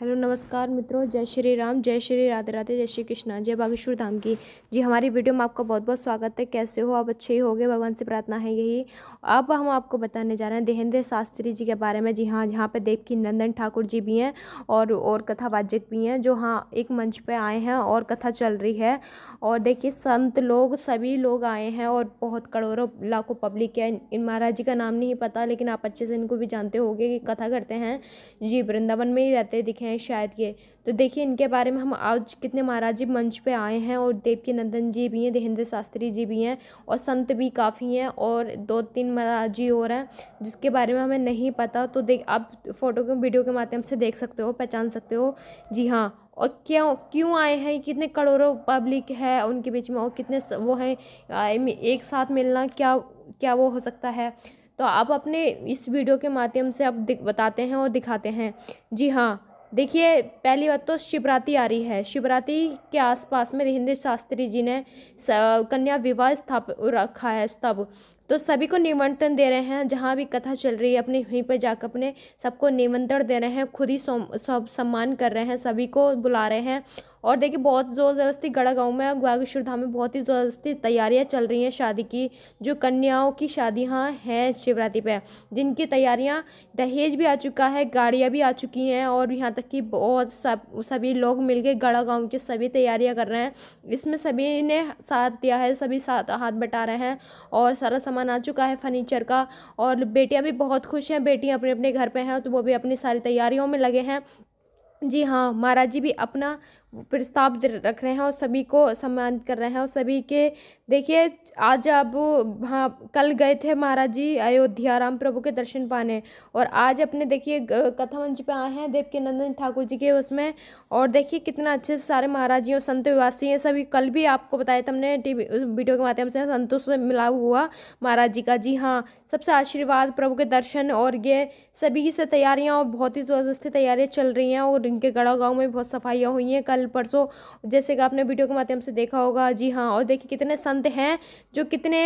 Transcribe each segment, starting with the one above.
hello नमस्कार मित्रों जय श्री राम जय श्री राधे राधे जय श्री कृष्णा जय बागेश्वर धाम की जी हमारी वीडियो में आपका बहुत बहुत स्वागत है कैसे हो आप अच्छे ही हो भगवान से प्रार्थना है यही अब हम आपको बताने जा रहे हैं देहेंद्र शास्त्री जी के बारे में जी हाँ यहाँ पे देव की नंदन ठाकुर जी भी हैं और और कथावाचक भी हैं जो हाँ एक मंच पर आए हैं और कथा चल रही है और देखिए संत लोग सभी लोग आए हैं और बहुत करोड़ों लाखों पब्लिक है इन महाराज जी का नाम नहीं पता लेकिन आप अच्छे से इनको भी जानते हो कि कथा करते हैं जी वृंदावन में ही रहते दिखे हैं शायद ये तो देखिए इनके बारे में हम आज कितने महाराज जी मंच पे आए हैं और देवकी नंदन जी भी हैं देहेंद्र शास्त्री जी भी हैं और संत भी काफ़ी हैं और दो तीन महाराज जी और हैं जिसके बारे में हमें नहीं पता तो देख आप फ़ोटो के वीडियो के माध्यम से देख सकते हो पहचान सकते हो जी हाँ और क्यों क्यों आए हैं कितने करोड़ों पब्लिक है उनके बीच में और कितने वो हैं एक साथ मिलना क्या क्या वो हो सकता है तो आप अपने इस वीडियो के माध्यम से आप बताते हैं और दिखाते हैं जी हाँ देखिए पहली बात तो शिवरात्रि आ रही है शिवरात्रि के आसपास में राजेंद्र शास्त्री जी ने कन्या विवाह स्थाप रखा है तब तो सभी को निमंत्रण दे रहे हैं जहाँ भी कथा चल रही है अपने वहीं पर जाकर अपने सबको निमंत्रण दे रहे हैं खुद ही सम्मान कर रहे हैं सभी को बुला रहे हैं और देखिए बहुत ज़ोर ज़बरदस्ती गढ़ा गाँव में गुआगेश्वर धाम में बहुत ही ज़बरदस्ती तैयारियाँ चल रही हैं शादी की जो कन्याओं की हाँ हैं शिवरात्रि पर जिनकी तैयारियाँ दहेज भी आ चुका है गाड़ियाँ भी आ चुकी हैं और यहाँ तक कि बहुत सब सभी लोग मिलके गढ़ा गाँव की सभी तैयारियाँ कर रहे हैं इसमें सभी ने साथ दिया है सभी साथ हाथ बटा रहे हैं और सारा सामान आ चुका है फर्नीचर का और बेटियाँ भी बहुत खुश हैं बेटियाँ अपने अपने घर पर हैं तो वो भी अपनी सारी तैयारियों में लगे हैं जी हाँ महाराज जी भी अपना प्रस्ताव रख रहे हैं और सभी को सम्मानित कर रहे हैं और सभी के देखिए आज आप हाँ कल गए थे महाराज जी अयोध्या राम प्रभु के दर्शन पाने और आज अपने देखिए कथा मंच पे आए हैं देव के नंदन ठाकुर जी के उसमें और देखिए कितना अच्छे से सारे महाराज जी और संत विवासी हैं सभी कल भी आपको बताया था हमने टी वी वीडियो के माध्यम से संतों से मिला हुआ महाराज जी का जी हाँ सबसे आशीर्वाद प्रभु के दर्शन और ये सभी से तैयारियाँ और बहुत ही ज़बरदस्ती तैयारियाँ चल रही हैं और इनके गढ़ा गाँव में बहुत सफाइयाँ हुई हैं कल कल परसों जैसे कि आपने वीडियो के माध्यम से देखा होगा जी हाँ और देखिए कितने संत हैं जो कितने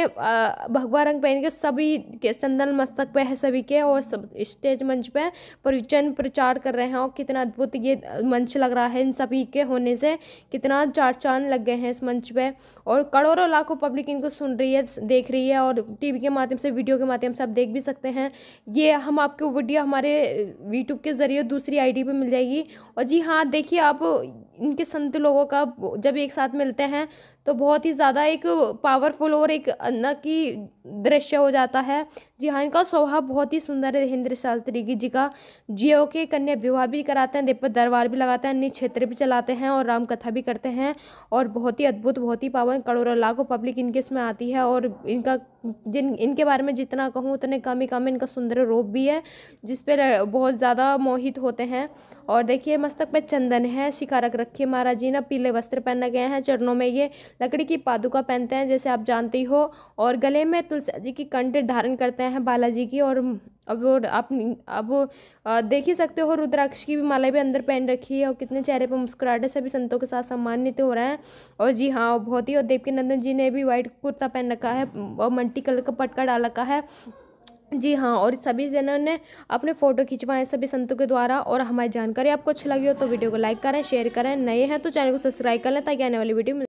भगवा रंग पहन के सभी के चंदन मस्तक पे है सभी के और सब स्टेज मंच पे परिचन प्रचार कर रहे हैं और कितना अद्भुत ये मंच लग रहा है इन सभी के होने से कितना चार चांद लग गए हैं इस मंच पर और करोड़ों लाखों पब्लिक इनको सुन रही है देख रही है और टी के माध्यम से वीडियो के माध्यम से आप देख भी सकते हैं ये हम आपको वीडियो हमारे यूट्यूब के ज़रिए दूसरी आईडी पे मिल जाएगी और जी हाँ देखिए आप इनके संत लोगों का जब एक साथ मिलते हैं तो बहुत ही ज़्यादा एक पावरफुल और एक अन्ना की दृश्य हो जाता है जी हाँ इनका स्वभाव बहुत ही सुंदर है हिंद्र शास्त्री जी का जियो के कन्या विवाह भी कराते हैं देव पर दरबार भी लगाते हैं अन्य क्षेत्र भी चलाते हैं और राम कथा भी करते हैं और बहुत ही अद्भुत बहुत ही पावन करोड़ों लाखों पब्लिक इनके इसमें आती है और इनका जिन इनके बारे में जितना कहूँ उतने कम ही कम इनका सुंदर रूप भी है जिस पर बहुत ज़्यादा मोहित होते हैं और देखिए मस्तक पे चंदन है शिकारक रखिए महाराज जी ना पीले वस्त्र पहना गया है चरणों में ये लकड़ी की पादुका पहनते हैं जैसे आप जानती हो और गले में तुलसी जी की कंठ धारण करते हैं बालाजी की और अब वो आप अब देख ही सकते हो रुद्राक्ष की भी माला भी अंदर पहन रखी है और कितने चेहरे पर मुस्कुराहट है सभी संतों के साथ सम्मानित हो रहे हैं और जी हाँ बहुत ही और देव नंदन जी ने भी व्हाइट कुर्ता पहन रखा है और मल्टी कलर का पटका डाल रखा है जी हाँ और सभी जनों ने अपने फ़ोटो खिंचवाए सभी संतों के द्वारा और हमारी जानकारी आपको अच्छी लगी हो तो वीडियो को लाइक करें शेयर करें नए हैं तो चैनल को सब्सक्राइब कर लें ताकि आने वाली वीडियो